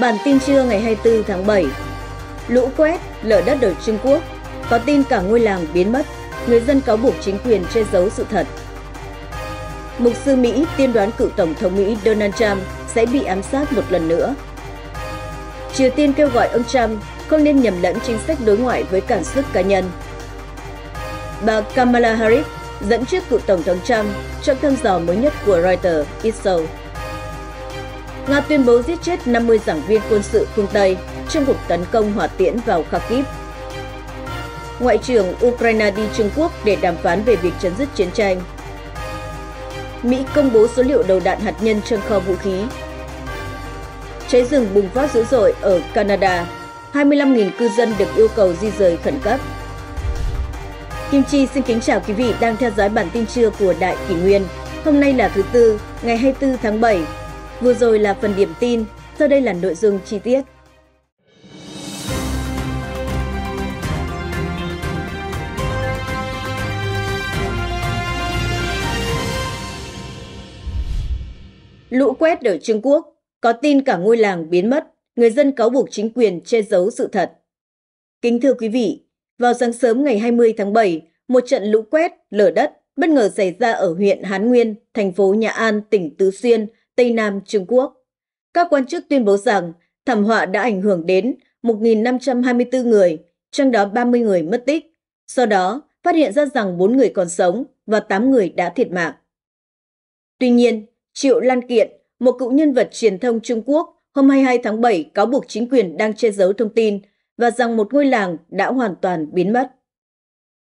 Bản tin trưa ngày 24 tháng 7 Lũ quét, lở đất ở Trung Quốc Có tin cả ngôi làng biến mất Người dân cáo buộc chính quyền che giấu sự thật Mục sư Mỹ tiên đoán cựu Tổng thống Mỹ Donald Trump sẽ bị ám sát một lần nữa Triều Tiên kêu gọi ông Trump không nên nhầm lẫn chính sách đối ngoại với cảm xúc cá nhân Bà Kamala Harris dẫn trước cựu Tổng thống Trump trong thăm dò mới nhất của Reuters, Israel. Nga tuyên bố giết chết 50 giảng viên quân sự phương Tây trong cuộc tấn công hỏa tiễn vào Kharkiv. Ngoại trưởng Ukraine đi Trung Quốc để đàm phán về việc chấm dứt chiến tranh. Mỹ công bố số liệu đầu đạn hạt nhân trong kho vũ khí. Cháy rừng bùng phát dữ dội ở Canada. 25.000 cư dân được yêu cầu di rời khẩn cấp. Kim Chi xin kính chào quý vị đang theo dõi bản tin trưa của Đại Kỷ Nguyên. Hôm nay là thứ Tư, ngày 24 tháng 7 Vừa rồi là phần điểm tin, sau đây là nội dung chi tiết. Lũ quét ở Trung Quốc, có tin cả ngôi làng biến mất, người dân cáo buộc chính quyền che giấu sự thật. Kính thưa quý vị, vào sáng sớm ngày 20 tháng 7, một trận lũ quét, lở đất bất ngờ xảy ra ở huyện Hán Nguyên, thành phố Nhã An, tỉnh Tứ Xuyên, Tây Nam Trung Quốc. Các quan chức tuyên bố rằng thảm họa đã ảnh hưởng đến 1.524 người, trong đó 30 người mất tích. Sau đó, phát hiện ra rằng 4 người còn sống và 8 người đã thiệt mạng. Tuy nhiên, Triệu Lan Kiện, một cựu nhân vật truyền thông Trung Quốc, hôm 22 tháng 7 cáo buộc chính quyền đang che giấu thông tin và rằng một ngôi làng đã hoàn toàn biến mất.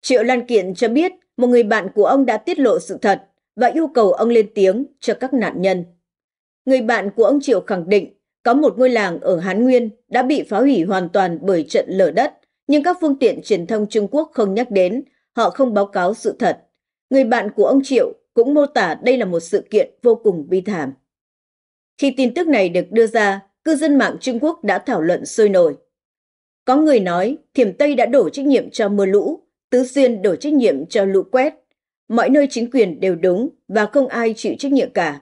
Triệu Lan Kiện cho biết một người bạn của ông đã tiết lộ sự thật và yêu cầu ông lên tiếng cho các nạn nhân. Người bạn của ông Triệu khẳng định có một ngôi làng ở Hán Nguyên đã bị phá hủy hoàn toàn bởi trận lở đất, nhưng các phương tiện truyền thông Trung Quốc không nhắc đến, họ không báo cáo sự thật. Người bạn của ông Triệu cũng mô tả đây là một sự kiện vô cùng bi thảm. Khi tin tức này được đưa ra, cư dân mạng Trung Quốc đã thảo luận sôi nổi. Có người nói Thiểm Tây đã đổ trách nhiệm cho mưa lũ, Tứ Xuyên đổ trách nhiệm cho lũ quét. Mọi nơi chính quyền đều đúng và không ai chịu trách nhiệm cả.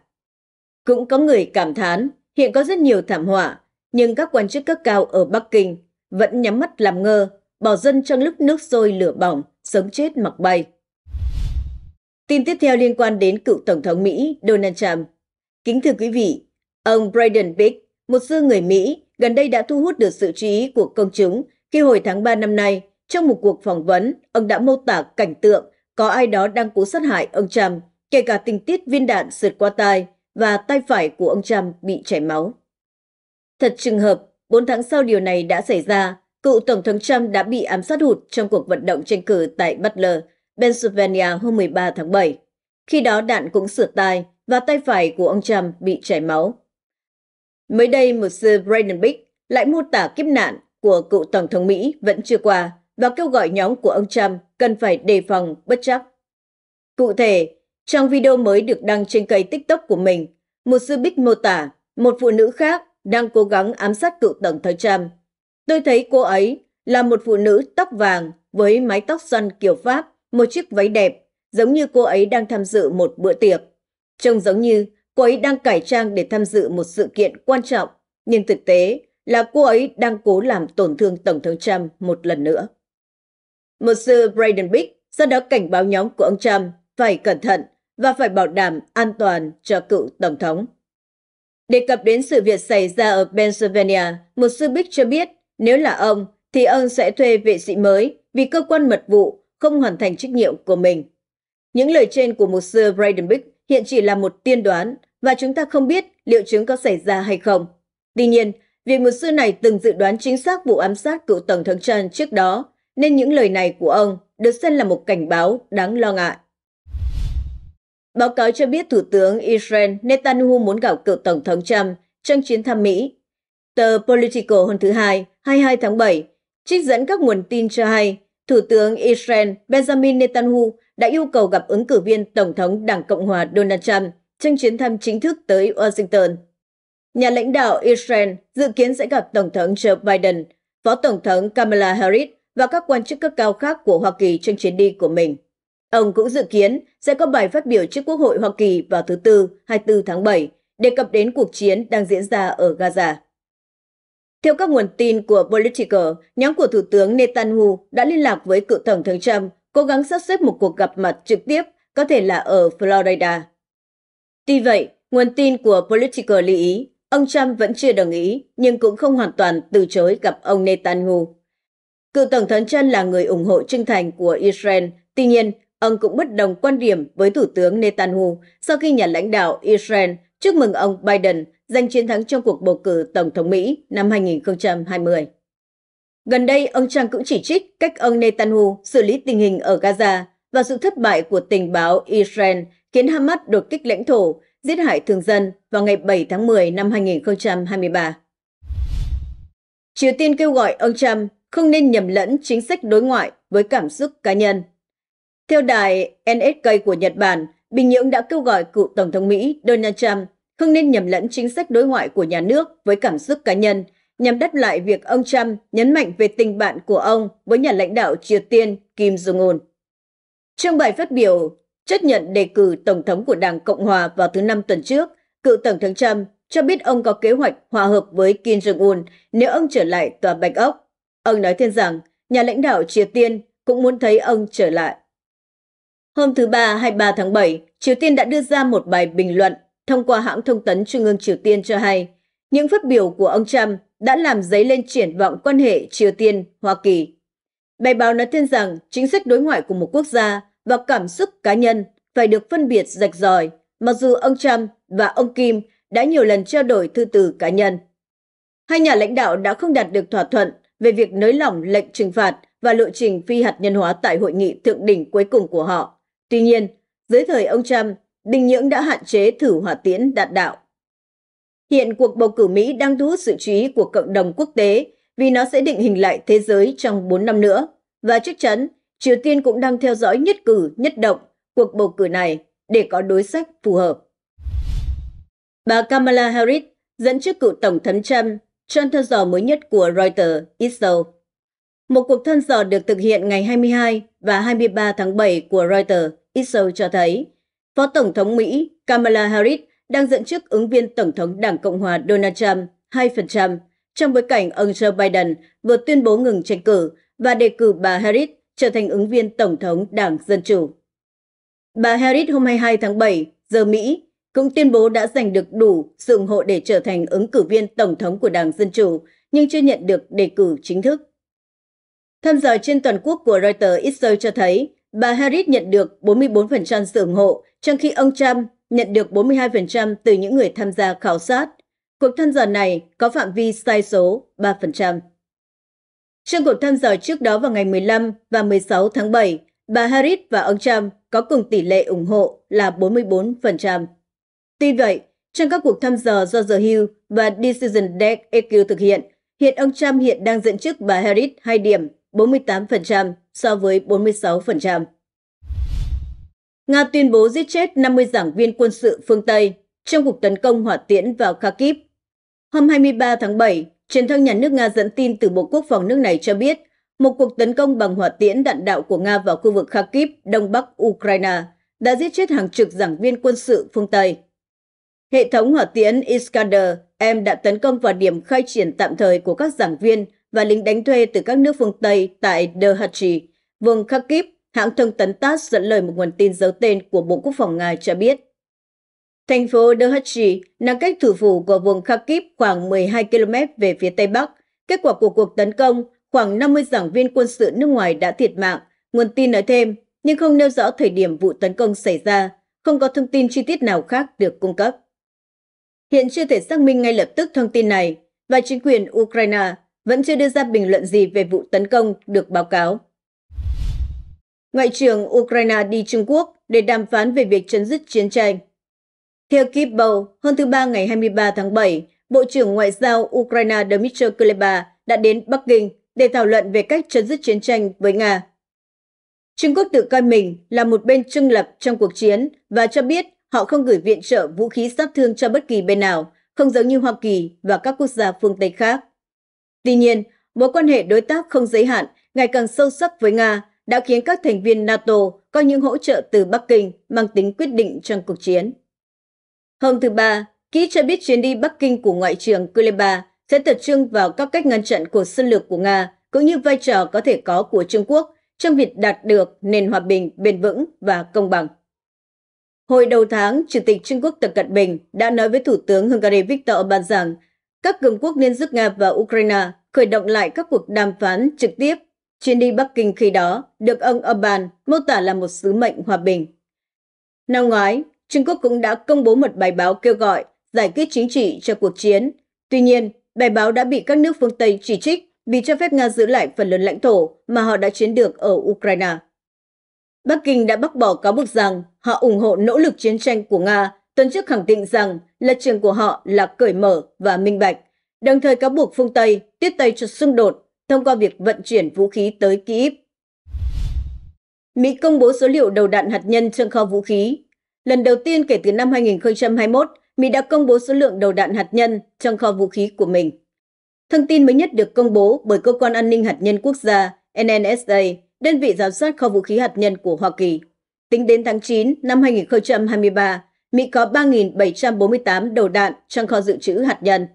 Cũng có người cảm thán, hiện có rất nhiều thảm họa, nhưng các quan chức cấp cao ở Bắc Kinh vẫn nhắm mắt làm ngơ, bỏ dân trong lúc nước sôi lửa bỏng, sống chết mặc bay. Tin tiếp theo liên quan đến cựu Tổng thống Mỹ Donald Trump. Kính thưa quý vị, ông Braden Big, một sư người Mỹ, gần đây đã thu hút được sự chú ý của công chúng khi hồi tháng 3 năm nay, trong một cuộc phỏng vấn, ông đã mô tả cảnh tượng có ai đó đang cố sát hại ông Trump, kể cả tình tiết viên đạn sượt qua tai và tay phải của ông Trump bị chảy máu. Thật trùng hợp, 4 tháng sau điều này đã xảy ra, cựu Tổng thống Trump đã bị ám sát hụt trong cuộc vận động tranh cử tại Butler, Pennsylvania hôm 13 tháng 7. Khi đó đạn cũng sượt tai và tay phải của ông Trump bị chảy máu. Mới đây, một sư Brandon Big lại mô tả kiếp nạn của cựu Tổng thống Mỹ vẫn chưa qua và kêu gọi nhóm của ông Trump cần phải đề phòng bất chắc. Cụ thể, trong video mới được đăng trên kênh TikTok của mình, một sư bích mô tả một phụ nữ khác đang cố gắng ám sát cựu Tổng thống Trump. Tôi thấy cô ấy là một phụ nữ tóc vàng với mái tóc xoăn kiểu Pháp, một chiếc váy đẹp, giống như cô ấy đang tham dự một bữa tiệc. Trông giống như cô ấy đang cải trang để tham dự một sự kiện quan trọng, nhưng thực tế là cô ấy đang cố làm tổn thương Tổng thống Trump một lần nữa. Một sư Braden Big sau đó cảnh báo nhóm của ông Trump phải cẩn thận và phải bảo đảm an toàn cho cựu Tổng thống. Đề cập đến sự việc xảy ra ở Pennsylvania, một sư Bích cho biết nếu là ông thì ông sẽ thuê vệ sĩ mới vì cơ quan mật vụ không hoàn thành trách nhiệm của mình. Những lời trên của một sư Braden Bích hiện chỉ là một tiên đoán và chúng ta không biết liệu chứng có xảy ra hay không. Tuy nhiên, việc một sư này từng dự đoán chính xác vụ ám sát cựu Tổng thống Trump trước đó, nên những lời này của ông được xem là một cảnh báo đáng lo ngại. Báo cáo cho biết Thủ tướng Israel Netanyahu muốn gặp cựu Tổng thống Trump trong chuyến thăm Mỹ. Tờ Politico hôm thứ Hai, 22 tháng 7, trích dẫn các nguồn tin cho hay Thủ tướng Israel Benjamin Netanyahu đã yêu cầu gặp ứng cử viên Tổng thống Đảng Cộng hòa Donald Trump trong chuyến thăm chính thức tới Washington. Nhà lãnh đạo Israel dự kiến sẽ gặp Tổng thống Joe Biden, Phó Tổng thống Kamala Harris và các quan chức cấp cao khác của Hoa Kỳ trong chuyến đi của mình. Ông cũng dự kiến sẽ có bài phát biểu trước Quốc hội Hoa Kỳ vào thứ Tư, 24 tháng 7, đề cập đến cuộc chiến đang diễn ra ở Gaza. Theo các nguồn tin của Politico, nhóm của Thủ tướng Netanyahu đã liên lạc với cựu Tổng thống Trump, cố gắng sắp xếp một cuộc gặp mặt trực tiếp, có thể là ở Florida. Tuy vậy, nguồn tin của Politico lý ý, ông Trump vẫn chưa đồng ý, nhưng cũng không hoàn toàn từ chối gặp ông Netanyahu. Cựu Tổng thống Trump là người ủng hộ trung thành của Israel, tuy nhiên Ông cũng bất đồng quan điểm với Thủ tướng Netanyahu sau khi nhà lãnh đạo Israel chúc mừng ông Biden giành chiến thắng trong cuộc bầu cử Tổng thống Mỹ năm 2020. Gần đây, ông Trump cũng chỉ trích cách ông Netanyahu xử lý tình hình ở Gaza và sự thất bại của tình báo Israel khiến Hamas đột kích lãnh thổ, giết hại thường dân vào ngày 7 tháng 10 năm 2023. Triều Tiên kêu gọi ông Trump không nên nhầm lẫn chính sách đối ngoại với cảm xúc cá nhân. Theo đài NHK của Nhật Bản, Bình Nhưỡng đã kêu gọi cựu Tổng thống Mỹ Donald Trump không nên nhầm lẫn chính sách đối ngoại của nhà nước với cảm xúc cá nhân, nhằm đáp lại việc ông Trump nhấn mạnh về tình bạn của ông với nhà lãnh đạo Triều Tiên Kim Jong-un. Trong bài phát biểu chấp nhận đề cử Tổng thống của Đảng Cộng Hòa vào thứ Năm tuần trước, cựu Tổng thống Trump cho biết ông có kế hoạch hòa hợp với Kim Jong-un nếu ông trở lại Tòa Bạch Ốc. Ông nói thêm rằng, nhà lãnh đạo Triều Tiên cũng muốn thấy ông trở lại. Hôm thứ Ba 23 tháng 7, Triều Tiên đã đưa ra một bài bình luận thông qua hãng thông tấn Trung ương Triều Tiên cho hay những phát biểu của ông Trump đã làm dấy lên triển vọng quan hệ Triều Tiên-Hoa Kỳ. Bài báo nói thêm rằng chính sách đối ngoại của một quốc gia và cảm xúc cá nhân phải được phân biệt rạch ròi, mặc dù ông Trump và ông Kim đã nhiều lần trao đổi thư từ cá nhân. Hai nhà lãnh đạo đã không đạt được thỏa thuận về việc nới lỏng lệnh trừng phạt và lộ trình phi hạt nhân hóa tại hội nghị thượng đỉnh cuối cùng của họ Tuy nhiên, dưới thời ông Trump, Bình Nhưỡng đã hạn chế thử hỏa tiễn đạn đạo. Hiện cuộc bầu cử Mỹ đang thu hút sự chú ý của cộng đồng quốc tế vì nó sẽ định hình lại thế giới trong 4 năm nữa. Và chắc chắn, Triều Tiên cũng đang theo dõi nhất cử, nhất động cuộc bầu cử này để có đối sách phù hợp. Bà Kamala Harris dẫn trước cựu Tổng thống Trump trong theo dò mới nhất của Reuters Israel. Một cuộc thăm dò được thực hiện ngày 22 và 23 tháng 7 của Reuters Israel cho thấy Phó Tổng thống Mỹ Kamala Harris đang dẫn trước ứng viên Tổng thống Đảng Cộng hòa Donald Trump 2% trong bối cảnh ông Joe Biden vừa tuyên bố ngừng tranh cử và đề cử bà Harris trở thành ứng viên Tổng thống Đảng Dân Chủ. Bà Harris hôm 22 tháng 7 giờ Mỹ cũng tuyên bố đã giành được đủ sự ủng hộ để trở thành ứng cử viên Tổng thống của Đảng Dân Chủ, nhưng chưa nhận được đề cử chính thức. Thăm dò trên toàn quốc của Reuters Israel cho thấy Bà Harris nhận được 44% sự ủng hộ, trong khi ông Trump nhận được 42% từ những người tham gia khảo sát. Cuộc thăm dò này có phạm vi sai số 3%. Trong cuộc thăm dò trước đó vào ngày 15 và 16 tháng 7, bà Harris và ông Trump có cùng tỷ lệ ủng hộ là 44%. Tuy vậy, trong các cuộc thăm dò do The Hill và Decision Deck EQ thực hiện, hiện ông Trump hiện đang dẫn trước bà Harris 2 điểm 48% so với 46%. Nga tuyên bố giết chết 50 giảng viên quân sự phương Tây trong cuộc tấn công hỏa tiễn vào Kharkiv. Hôm 23 tháng 7, truyền thông nhà nước Nga dẫn tin từ Bộ Quốc phòng nước này cho biết một cuộc tấn công bằng hỏa tiễn đạn đạo của Nga vào khu vực Kharkiv, đông bắc Ukraine đã giết chết hàng chục giảng viên quân sự phương Tây. Hệ thống hỏa tiễn Iskander M đã tấn công vào điểm khai triển tạm thời của các giảng viên và lính đánh thuê từ các nước phương Tây tại Dehachi, vùng Kharkiv, hãng thông tấn TASS dẫn lời một nguồn tin giấu tên của Bộ Quốc phòng Nga cho biết. Thành phố Dehachi nằm cách thủ phủ của vùng Kharkiv khoảng 12 km về phía Tây Bắc. Kết quả của cuộc tấn công, khoảng 50 giảng viên quân sự nước ngoài đã thiệt mạng, nguồn tin nói thêm, nhưng không nêu rõ thời điểm vụ tấn công xảy ra, không có thông tin chi tiết nào khác được cung cấp. Hiện chưa thể xác minh ngay lập tức thông tin này, và chính quyền Ukraine vẫn chưa đưa ra bình luận gì về vụ tấn công được báo cáo. Ngoại trưởng Ukraine đi Trung Quốc để đàm phán về việc chấm dứt chiến tranh. Theo Kip Bầu, hôm thứ Ba ngày 23 tháng 7, Bộ trưởng Ngoại giao Ukraine Dmytro Kuleba đã đến Bắc Kinh để thảo luận về cách chấm dứt chiến tranh với Nga. Trung Quốc tự coi mình là một bên trung lập trong cuộc chiến và cho biết họ không gửi viện trợ vũ khí sát thương cho bất kỳ bên nào, không giống như Hoa Kỳ và các quốc gia phương Tây khác. Tuy nhiên, mối quan hệ đối tác không giới hạn ngày càng sâu sắc với Nga đã khiến các thành viên NATO có những hỗ trợ từ Bắc Kinh mang tính quyết định trong cuộc chiến. Hôm thứ Ba, Kỹ cho biết chuyến đi Bắc Kinh của Ngoại trưởng Kuleba sẽ tập trung vào các cách ngăn chặn cuộc xâm lược của Nga cũng như vai trò có thể có của Trung Quốc trong việc đạt được nền hòa bình bền vững và công bằng. Hồi đầu tháng, Chủ tịch Trung Quốc Tập Cận Bình đã nói với Thủ tướng Hungary Viktor Orbán rằng các cường quốc nên giúp Nga và Ukraine khởi động lại các cuộc đàm phán trực tiếp. Chuyến đi Bắc Kinh khi đó được ông Orbán mô tả là một sứ mệnh hòa bình. Năm ngoái, Trung Quốc cũng đã công bố một bài báo kêu gọi giải quyết chính trị cho cuộc chiến. Tuy nhiên, bài báo đã bị các nước phương Tây chỉ trích vì cho phép Nga giữ lại phần lớn lãnh thổ mà họ đã chiến được ở Ukraine. Bắc Kinh đã bác bỏ cáo buộc rằng họ ủng hộ nỗ lực chiến tranh của Nga Tuần trước khẳng định rằng lập trường của họ là cởi mở và minh bạch, đồng thời cáo buộc phương Tây tiếp tay cho xung đột thông qua việc vận chuyển vũ khí tới Kyiv. Mỹ công bố số liệu đầu đạn hạt nhân trong kho vũ khí. Lần đầu tiên kể từ năm 2021, Mỹ đã công bố số lượng đầu đạn hạt nhân trong kho vũ khí của mình. Thông tin mới nhất được công bố bởi Cơ quan An ninh Hạt nhân Quốc gia NNSA, đơn vị giám sát kho vũ khí hạt nhân của Hoa Kỳ. Tính đến tháng 9 năm 2023, Mỹ có 3.748 đầu đạn trong kho dự trữ hạt nhân.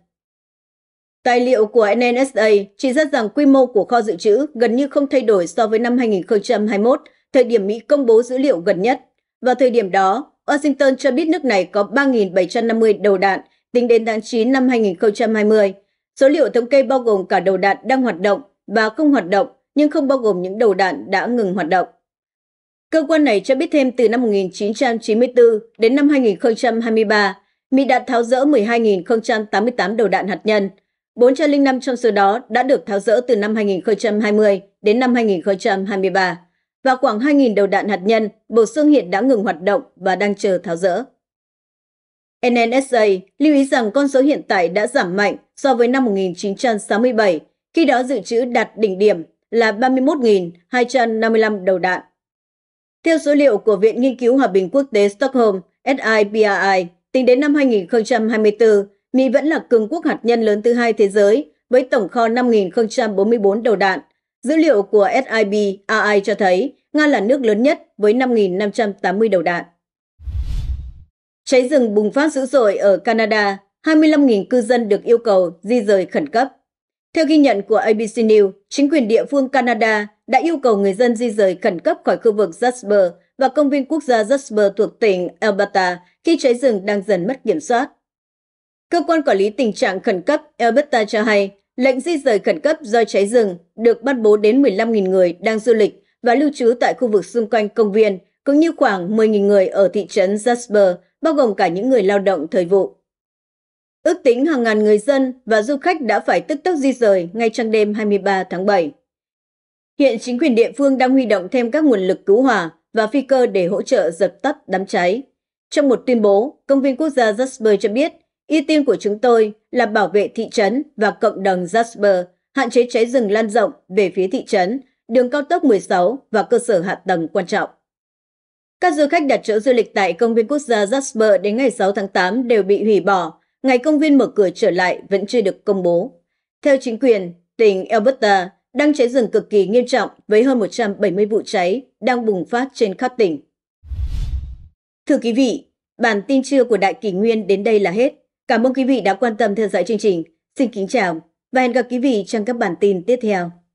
Tài liệu của NNSA chỉ ra rằng quy mô của kho dự trữ gần như không thay đổi so với năm 2021, thời điểm Mỹ công bố dữ liệu gần nhất. Vào thời điểm đó, Washington cho biết nước này có 3.750 đầu đạn tính đến tháng 9 năm 2020. Số liệu thống kê bao gồm cả đầu đạn đang hoạt động và không hoạt động, nhưng không bao gồm những đầu đạn đã ngừng hoạt động. Cơ quan này cho biết thêm từ năm 1994 đến năm 2023, Mỹ đã tháo rỡ 12.088 đầu đạn hạt nhân. 405 trong số đó đã được tháo rỡ từ năm 2020 đến năm 2023 và khoảng 2.000 đầu đạn hạt nhân bổ sung hiện đã ngừng hoạt động và đang chờ tháo rỡ. NNSA lưu ý rằng con số hiện tại đã giảm mạnh so với năm 1967, khi đó dự trữ đạt đỉnh điểm là 31.255 đầu đạn. Theo số liệu của Viện Nghiên cứu Hòa bình Quốc tế Stockholm, SIPRI, tính đến năm 2024, Mỹ vẫn là cường quốc hạt nhân lớn thứ hai thế giới với tổng kho 5.044 đầu đạn. Dữ liệu của SIPRI cho thấy Nga là nước lớn nhất với 5.580 đầu đạn. Cháy rừng bùng phát dữ dội ở Canada, 25.000 cư dân được yêu cầu di rời khẩn cấp. Theo ghi nhận của ABC News, chính quyền địa phương Canada đã yêu cầu người dân di rời khẩn cấp khỏi khu vực Jasper và công viên quốc gia Jasper thuộc tỉnh Alberta khi cháy rừng đang dần mất kiểm soát. Cơ quan quản lý tình trạng khẩn cấp Alberta cho hay lệnh di rời khẩn cấp do cháy rừng được ban bố đến 15.000 người đang du lịch và lưu trú tại khu vực xung quanh công viên, cũng như khoảng 10.000 người ở thị trấn Jasper, bao gồm cả những người lao động thời vụ. Ước tính hàng ngàn người dân và du khách đã phải tức tốc di rời ngay trong đêm 23 tháng 7. Hiện chính quyền địa phương đang huy động thêm các nguồn lực cứu hỏa và phi cơ để hỗ trợ dập tắt đám cháy. Trong một tuyên bố, công viên quốc gia Jasper cho biết, ưu tiên của chúng tôi là bảo vệ thị trấn và cộng đồng Jasper, hạn chế cháy rừng lan rộng về phía thị trấn, đường cao tốc 16 và cơ sở hạ tầng quan trọng. Các du khách đặt chỗ du lịch tại công viên quốc gia Jasper đến ngày 6 tháng 8 đều bị hủy bỏ ngày công viên mở cửa trở lại vẫn chưa được công bố. Theo chính quyền, tỉnh Alberta đang cháy rừng cực kỳ nghiêm trọng với hơn 170 vụ cháy đang bùng phát trên khắp tỉnh. Thưa quý vị, bản tin trưa của Đại Kỷ Nguyên đến đây là hết. Cảm ơn quý vị đã quan tâm theo dõi chương trình. Xin kính chào và hẹn gặp quý vị trong các bản tin tiếp theo.